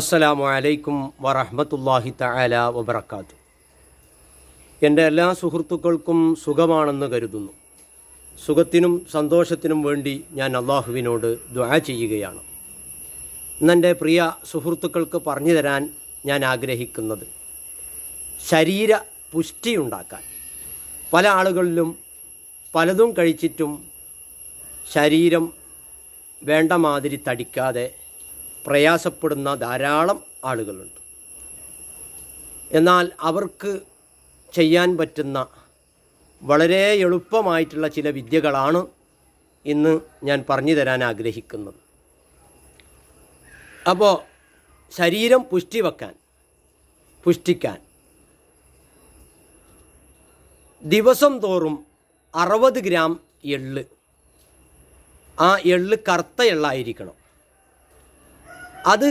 അസ്സലാമു അലൈക്കും വറഹമത്തല്ലാഹി തആല വബർക്കാത്തു എൻ്റെ എല്ലാ സുഹൃത്തുക്കൾക്കും സുഖമാണെന്ന് കരുതുന്നു സുഖത്തിനും സന്തോഷത്തിനും വേണ്ടി ഞാൻ അള്ളാഹുവിനോട് ദ്വാ ചെയ്യുകയാണ് ഇന്നെൻ്റെ പ്രിയ സുഹൃത്തുക്കൾക്ക് പറഞ്ഞു തരാൻ ഞാൻ ആഗ്രഹിക്കുന്നത് ശരീര പുഷ്ടിയുണ്ടാക്കാൻ പല ആളുകളിലും പലതും കഴിച്ചിട്ടും ശരീരം വേണ്ട മാതിരി തടിക്കാതെ പ്രയാസപ്പെടുന്ന ധാരാളം ആളുകളുണ്ട് എന്നാൽ അവർക്ക് ചെയ്യാൻ പറ്റുന്ന വളരെ എളുപ്പമായിട്ടുള്ള ചില വിദ്യകളാണ് ഇന്ന് ഞാൻ പറഞ്ഞു തരാൻ ആഗ്രഹിക്കുന്നത് അപ്പോൾ ശരീരം പുഷ്ടി പുഷ്ടിക്കാൻ ദിവസം തോറും അറുപത് ഗ്രാം എള്ള് ആ എള്ള് കറുത്ത എള്ളായിരിക്കണം അത്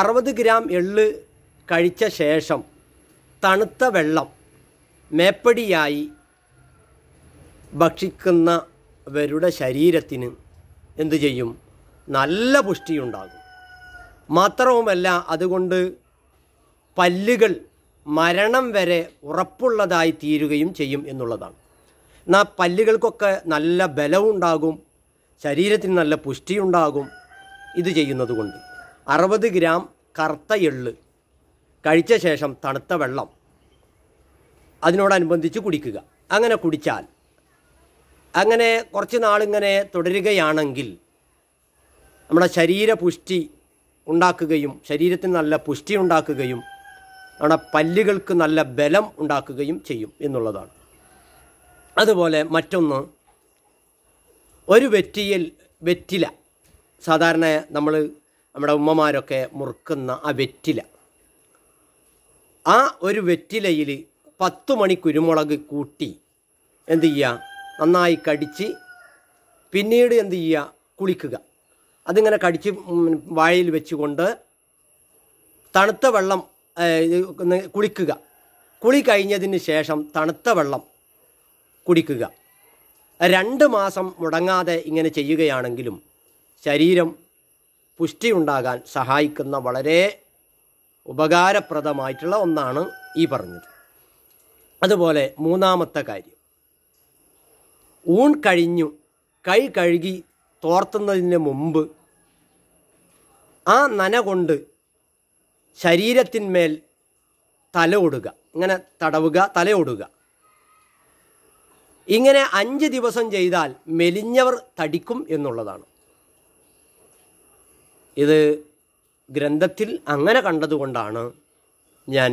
അറുപത് ഗ്രാം എള്ള് കഴിച്ച ശേഷം തണുത്ത വെള്ളം മേപ്പടിയായി ഭക്ഷിക്കുന്നവരുടെ ശരീരത്തിന് എന്തു ചെയ്യും നല്ല പുഷ്ടിയുണ്ടാകും മാത്രവുമല്ല അതുകൊണ്ട് പല്ലുകൾ മരണം വരെ ഉറപ്പുള്ളതായി തീരുകയും ചെയ്യും എന്നുള്ളതാണ് എന്നാൽ പല്ലുകൾക്കൊക്കെ നല്ല ബലമുണ്ടാകും ശരീരത്തിന് നല്ല പുഷ്ടിയുണ്ടാകും ഇത് ചെയ്യുന്നത് കൊണ്ട് അറുപത് ഗ്രാം കറുത്ത എള്ള് കഴിച്ച ശേഷം തണുത്ത വെള്ളം അതിനോടനുബന്ധിച്ച് കുടിക്കുക അങ്ങനെ കുടിച്ചാൽ അങ്ങനെ കുറച്ച് നാളിങ്ങനെ തുടരുകയാണെങ്കിൽ നമ്മുടെ ശരീരപുഷ്ടി ഉണ്ടാക്കുകയും ശരീരത്തിന് നല്ല പുഷ്ടി ഉണ്ടാക്കുകയും നമ്മുടെ പല്ലുകൾക്ക് നല്ല ബലം ഉണ്ടാക്കുകയും ചെയ്യും എന്നുള്ളതാണ് അതുപോലെ മറ്റൊന്ന് ഒരു വെറ്റിയിൽ വെറ്റില സാധാരണ നമ്മൾ നമ്മുടെ ഉമ്മമാരൊക്കെ മുറുക്കുന്ന ആ വെറ്റില ആ ഒരു വെറ്റിലയിൽ പത്ത് മണി കുരുമുളക് കൂട്ടി എന്ത് ചെയ്യുക നന്നായി കടിച്ച് പിന്നീട് എന്ത് ചെയ്യുക കുളിക്കുക അതിങ്ങനെ കടിച്ച് വാഴയിൽ വെച്ചുകൊണ്ട് തണുത്ത വെള്ളം കുളിക്കുക കുളി കഴിഞ്ഞതിന് ശേഷം തണുത്ത വെള്ളം കുടിക്കുക രണ്ട് മാസം മുടങ്ങാതെ ഇങ്ങനെ ചെയ്യുകയാണെങ്കിലും ശരീരം പുഷ്ടിയുണ്ടാകാൻ സഹായിക്കുന്ന വളരെ ഉപകാരപ്രദമായിട്ടുള്ള ഒന്നാണ് ഈ പറഞ്ഞത് അതുപോലെ മൂന്നാമത്തെ കാര്യം ഊൺ കഴിഞ്ഞു കൈ കഴുകി തോർത്തുന്നതിന് മുമ്പ് ആ നന കൊണ്ട് ശരീരത്തിന്മേൽ തല ഇങ്ങനെ തടവുക തലയൊടുക ഇങ്ങനെ അഞ്ച് ദിവസം ചെയ്താൽ മെലിഞ്ഞവർ തടിക്കും എന്നുള്ളതാണ് ഇത് ഗ്രന്ഥത്തിൽ അങ്ങനെ കണ്ടതുകൊണ്ടാണ് ഞാൻ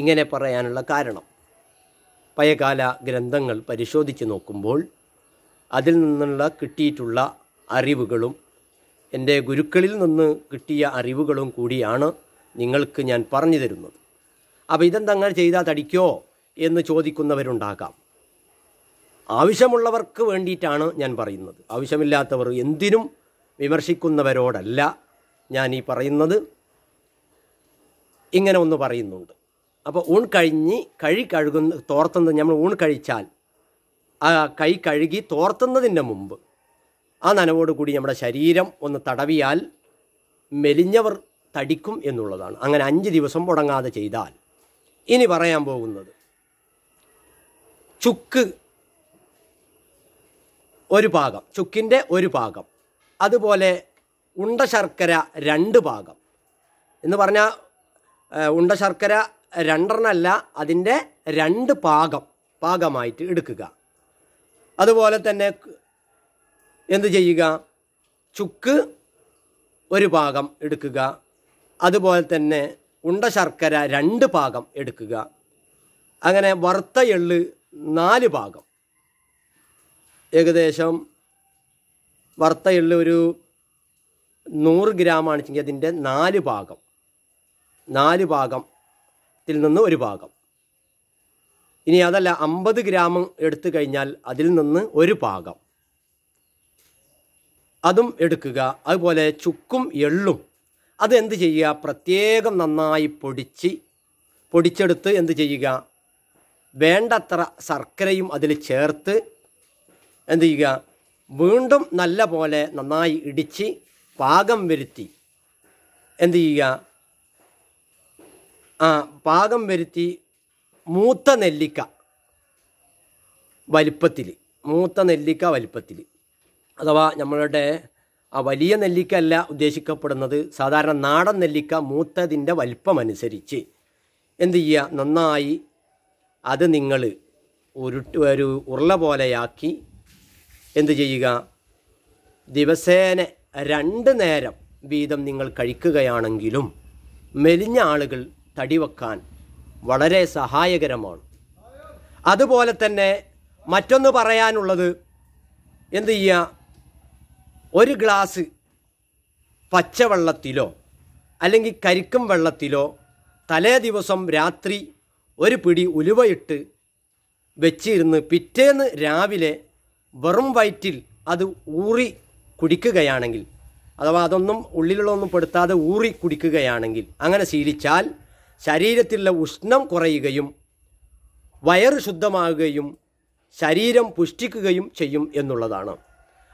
ഇങ്ങനെ പറയാനുള്ള കാരണം പഴയകാല ഗ്രന്ഥങ്ങൾ പരിശോധിച്ച് നോക്കുമ്പോൾ അതിൽ നിന്നുള്ള കിട്ടിയിട്ടുള്ള അറിവുകളും എൻ്റെ ഗുരുക്കളിൽ നിന്ന് കിട്ടിയ അറിവുകളും കൂടിയാണ് നിങ്ങൾക്ക് ഞാൻ പറഞ്ഞു തരുന്നത് അപ്പോൾ ഇതെന്തങ്ങനെ അങ്ങനെ ചെയ്താൽ തടിക്കോ എന്ന് ചോദിക്കുന്നവരുണ്ടാകാം ആവശ്യമുള്ളവർക്ക് വേണ്ടിയിട്ടാണ് ഞാൻ പറയുന്നത് ആവശ്യമില്ലാത്തവർ എന്തിനും വിമർശിക്കുന്നവരോടല്ല ഞാൻ ഈ പറയുന്നത് ഇങ്ങനെ ഒന്ന് പറയുന്നുണ്ട് അപ്പോൾ ഊൺ കഴിഞ്ഞ് കഴി കഴുകുന്ന തോർത്തുന്നത് നമ്മൾ ഊൺ കഴിച്ചാൽ ആ കൈ കഴുകി തോർത്തുന്നതിൻ്റെ മുമ്പ് ആ നനവോട് കൂടി നമ്മുടെ ശരീരം ഒന്ന് തടവിയാൽ മെലിഞ്ഞവർ തടിക്കും എന്നുള്ളതാണ് അങ്ങനെ അഞ്ച് ദിവസം മുടങ്ങാതെ ചെയ്താൽ ഇനി പറയാൻ പോകുന്നത് ചുക്ക് ഒരു പാകം ചുക്കിൻ്റെ ഒരു പാകം അതുപോലെ ഉണ്ട ശർക്കര രണ്ട് ഭാഗം എന്ന് പറഞ്ഞാൽ ഉണ്ട ശർക്കര രണ്ടെണ്ണമല്ല അതിൻ്റെ രണ്ട് പാകം പാകമായിട്ട് എടുക്കുക അതുപോലെ തന്നെ എന്ത് ചെയ്യുക ചുക്ക് ഒരു പാകം എടുക്കുക അതുപോലെ തന്നെ ഉണ്ട ശർക്കര രണ്ട് പാകം എടുക്കുക അങ്ങനെ വറുത്ത എള്ള് നാല് പാകം ഏകദേശം വറുത്ത എള്ള് ഒരു നൂറ് ഗ്രാം ആണെങ്കിൽ അതിൻ്റെ നാല് ഭാഗം നാല് ഭാഗത്തിൽ നിന്ന് ഒരു ഭാഗം ഇനി അതല്ല അമ്പത് ഗ്രാം എടുത്തു കഴിഞ്ഞാൽ അതിൽ നിന്ന് ഒരു ഭാഗം അതും എടുക്കുക അതുപോലെ ചുക്കും എള്ളും അത് എന്ത് ചെയ്യുക പ്രത്യേകം നന്നായി പൊടിച്ച് പൊടിച്ചെടുത്ത് എന്ത് ചെയ്യുക വേണ്ടത്ര ശർക്കരയും അതിൽ ചേർത്ത് എന്ത് ചെയ്യുക വീണ്ടും നല്ല പോലെ നന്നായി ഇടിച്ച് പാകം വരുത്തി എന്തു ചെയ്യുക ആ പാകം വരുത്തി മൂത്ത നെല്ലിക്ക വലിപ്പത്തിൽ മൂത്ത നെല്ലിക്ക വലിപ്പത്തിൽ അഥവാ നമ്മളുടെ ആ വലിയ നെല്ലിക്ക അല്ല ഉദ്ദേശിക്കപ്പെടുന്നത് സാധാരണ നാടൻ നെല്ലിക്ക മൂത്തതിൻ്റെ വലിപ്പമനുസരിച്ച് എന്തു ചെയ്യുക നന്നായി അത് നിങ്ങൾ ഉരുട്ട് ഒരു ഉരുള പോലെയാക്കി എന്തു ചെയ്യുക ദിവസേന രണ്ട് നേരം വീതം നിങ്ങൾ കഴിക്കുകയാണെങ്കിലും മെലിഞ്ഞ ആളുകൾ തടി വെക്കാൻ വളരെ സഹായകരമാണ് അതുപോലെ തന്നെ മറ്റൊന്ന് പറയാനുള്ളത് എന്ത് ചെയ്യുക ഒരു ഗ്ലാസ് പച്ചവെള്ളത്തിലോ അല്ലെങ്കിൽ കരിക്കും വെള്ളത്തിലോ തലേ ദിവസം രാത്രി ഒരു പിടി ഉലുവയിട്ട് വെച്ചിരുന്ന് പിറ്റേന്ന് രാവിലെ വെറും വയറ്റിൽ അത് ഊറി കുടിക്കുകയാണെങ്കിൽ അഥവാ അതൊന്നും ഉള്ളിലുള്ളതൊന്നും പെടുത്താതെ ഊറി കുടിക്കുകയാണെങ്കിൽ അങ്ങനെ ശീലിച്ചാൽ ശരീരത്തിലുള്ള ഉഷ്ണം കുറയുകയും വയറ് ശുദ്ധമാകുകയും ശരീരം പുഷ്ടിക്കുകയും ചെയ്യും എന്നുള്ളതാണ്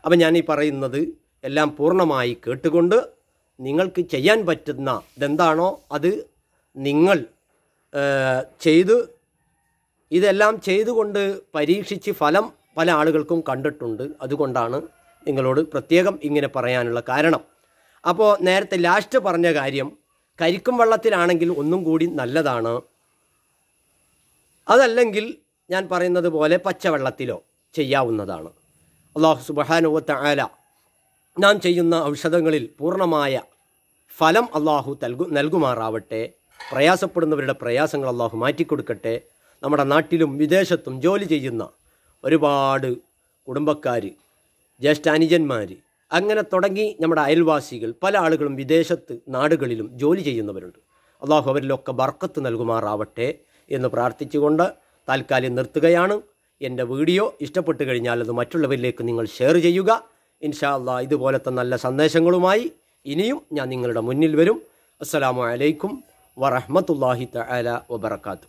അപ്പം ഞാൻ ഈ പറയുന്നത് എല്ലാം പൂർണ്ണമായി കേട്ടുകൊണ്ട് നിങ്ങൾക്ക് ചെയ്യാൻ പറ്റുന്ന ഇതെന്താണോ അത് നിങ്ങൾ ചെയ്ത് ഇതെല്ലാം ചെയ്തുകൊണ്ട് പരീക്ഷിച്ച് ഫലം പല ആളുകൾക്കും കണ്ടിട്ടുണ്ട് അതുകൊണ്ടാണ് നിങ്ങളോട് പ്രത്യേകം ഇങ്ങനെ പറയാനുള്ള കാരണം അപ്പോൾ നേരത്തെ ലാസ്റ്റ് പറഞ്ഞ കാര്യം കരിക്കും വെള്ളത്തിലാണെങ്കിൽ ഒന്നും കൂടി നല്ലതാണ് അതല്ലെങ്കിൽ ഞാൻ പറയുന്നത് പോലെ പച്ചവെള്ളത്തിലോ ചെയ്യാവുന്നതാണ് അള്ളാഹു സുബഹാനുവത്ത ആല നാം ചെയ്യുന്ന ഔഷധങ്ങളിൽ പൂർണ്ണമായ ഫലം അള്ളാഹു നൽകു നൽകുമാറാവട്ടെ പ്രയാസപ്പെടുന്നവരുടെ പ്രയാസങ്ങൾ അള്ളാഹു മാറ്റിക്കൊടുക്കട്ടെ നമ്മുടെ നാട്ടിലും വിദേശത്തും ജോലി ചെയ്യുന്ന ഒരുപാട് കുടുംബക്കാർ അനുജന്മാർ അങ്ങനെ തുടങ്ങി നമ്മുടെ അയൽവാസികൾ പല ആളുകളും വിദേശത്ത് നാടുകളിലും ജോലി ചെയ്യുന്നവരുണ്ട് അള്ളാഹു അവരിലൊക്കെ ബർക്കത്ത് നൽകുമാറാവട്ടെ എന്ന് പ്രാർത്ഥിച്ചുകൊണ്ട് താൽക്കാലികം നിർത്തുകയാണ് എൻ്റെ വീഡിയോ ഇഷ്ടപ്പെട്ട് കഴിഞ്ഞാൽ അത് മറ്റുള്ളവരിലേക്ക് നിങ്ങൾ ഷെയർ ചെയ്യുക ഇൻഷാ അള്ളാ ഇതുപോലത്തെ നല്ല സന്ദേശങ്ങളുമായി ഇനിയും ഞാൻ നിങ്ങളുടെ മുന്നിൽ വരും അസ്സലാമു അലൈക്കും വറഹമത്തല്ലാഹി തല വാത്തു